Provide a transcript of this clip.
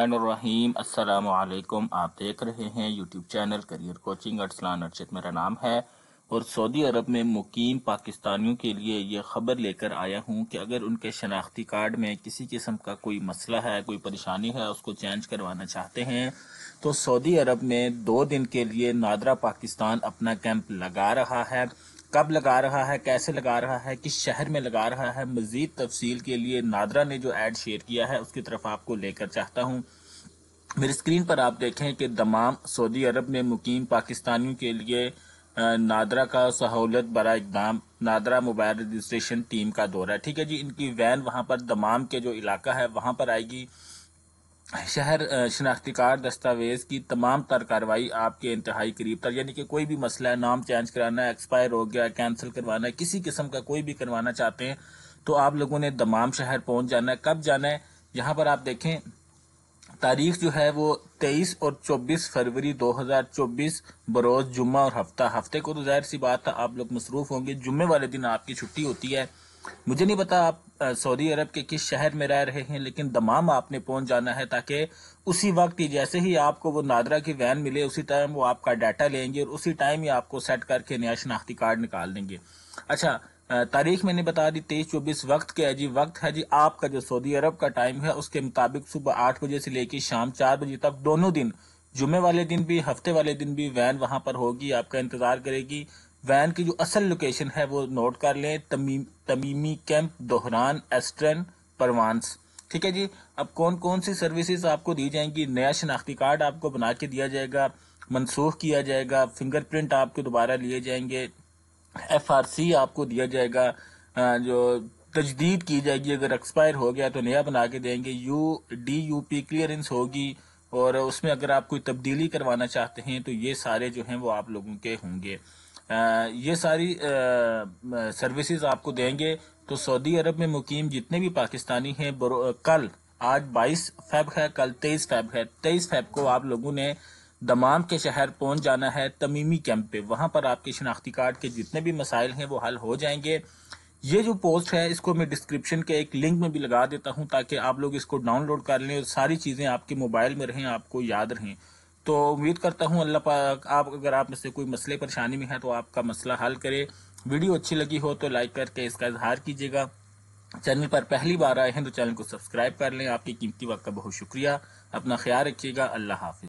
अस्सलाम आप देख रहे हैं YouTube channel career coaching Arsalan Arshad मेरा नाम है और सऊदी अरब में मुकीम पाकिस्तानियों के लिए ये खबर लेकर आया हूँ कि अगर उनके शनाख्ती कार्ड में किसी किस्म का कोई मसला है कोई परेशानी है उसको चेंज करवाना चाहते हैं तो सऊदी अरब में दो दिन के लिए नादरा पाकिस्तान अपना कैंप लगा रहा है कब लगा रहा है कैसे लगा रहा है किस शहर में लगा रहा है मज़ीद तफसील के लिए नादरा ने जो एड शेयर किया है उसकी तरफ आपको लेकर चाहता हूँ मेरी स्क्रीन पर आप देखें कि दमाम सऊदी अरब में मुकीम पाकिस्तानियों के लिए नादरा का सहूलत बरा इकदाम नादरा मोबाइल रजिस्ट्रेशन टीम का दौरा है ठीक है जी इनकी वैन वहाँ पर दमाम के जो इलाका है वहाँ पर आएगी शहर शनाख्ती कार्ड दस्तावेज़ की तमाम तर कार्रवाई आपके इंतहाई करीब तर यानी कि कोई भी मसला है नाम चेंज कराना है एक्सपायर हो गया कैंसिल करवाना है किसी किस्म का कोई भी करवाना चाहते हैं तो आप लोगों ने तमाम शहर पहुंच जाना है कब जाना है यहाँ पर आप देखें तारीख जो है वो 23 और 24 फरवरी 2024 बरोज़ जुम्मा और हफ्ता हफ्ते को तो जाहिर सी बात है आप लोग मसरूफ़ होंगे जुम्मे वाले दिन आपकी छुट्टी होती है मुझे नहीं पता आप सऊदी अरब के किस शहर में रह रहे हैं लेकिन दमाम आपने पहुंच जाना है ताकि उसी वक्त ही जैसे ही आपको वो नादरा की वैन मिले उसी टाइम वो आपका डाटा लेंगे और उसी टाइम ही आपको सेट करके नया शनाख्ती कार्ड निकाल देंगे अच्छा तारीख मैंने बता दी तेईस चौबीस वक्त के है जी वक्त है जी आपका जो सऊदी अरब का टाइम है उसके मुताबिक सुबह आठ बजे से लेकर शाम चार बजे तक दोनों दिन जुमे वाले दिन भी हफ्ते वाले दिन भी वैन वहां पर होगी आपका इंतजार करेगी वैन की जो असल लोकेशन है वो नोट कर लें तमीम तबीमी कैंप दोहरान एस्ट्रन परवानस ठीक है जी अब कौन कौन सी सर्विसेज आपको दी जाएंगी नया शनाख्ती कार्ड आपको बना के दिया जाएगा मनसूख किया जाएगा फिंगरप्रिंट आपके दोबारा लिए जाएंगे एफआरसी आपको दिया जाएगा जो तजदीद की जाएगी अगर एक्सपायर हो गया तो नया बना के देंगे U D U P clearance होगी और उसमें अगर आप कोई तब्दीली करवाना चाहते हैं तो ये सारे जो हैं वो आप लोगों के होंगे ये सारी सर्विसेज आपको देंगे तो सऊदी अरब में मुकीम जितने भी पाकिस्तानी हैं कल आज 22 फेब है कल 23 फेब है 23 फेब को आप लोगों ने दमाम के शहर पहुंच जाना है तमीमी कैंप पे वहां पर आपके शनाख्ती कार्ड के जितने भी मसाइल हैं वो हल हो जाएंगे ये जो पोस्ट है इसको मैं डिस्क्रिप्शन के एक लिंक में भी लगा देता हूँ ताकि आप लोग इसको डाउनलोड कर लें और सारी चीज़ें आपके मोबाइल में रहें आपको याद रहें तो उम्मीद करता हूँ अल्लाह पाक आप अगर आप में से कोई मसले परेशानी में है तो आपका मसला हल करे वीडियो अच्छी लगी हो तो लाइक करके इसका इजहार कीजिएगा चैनल पर पहली बार आए हैं तो चैनल को सब्सक्राइब कर लें आपकी कीमती वक्त का बहुत शुक्रिया अपना ख्याल रखिएगा अल्लाह हाफिज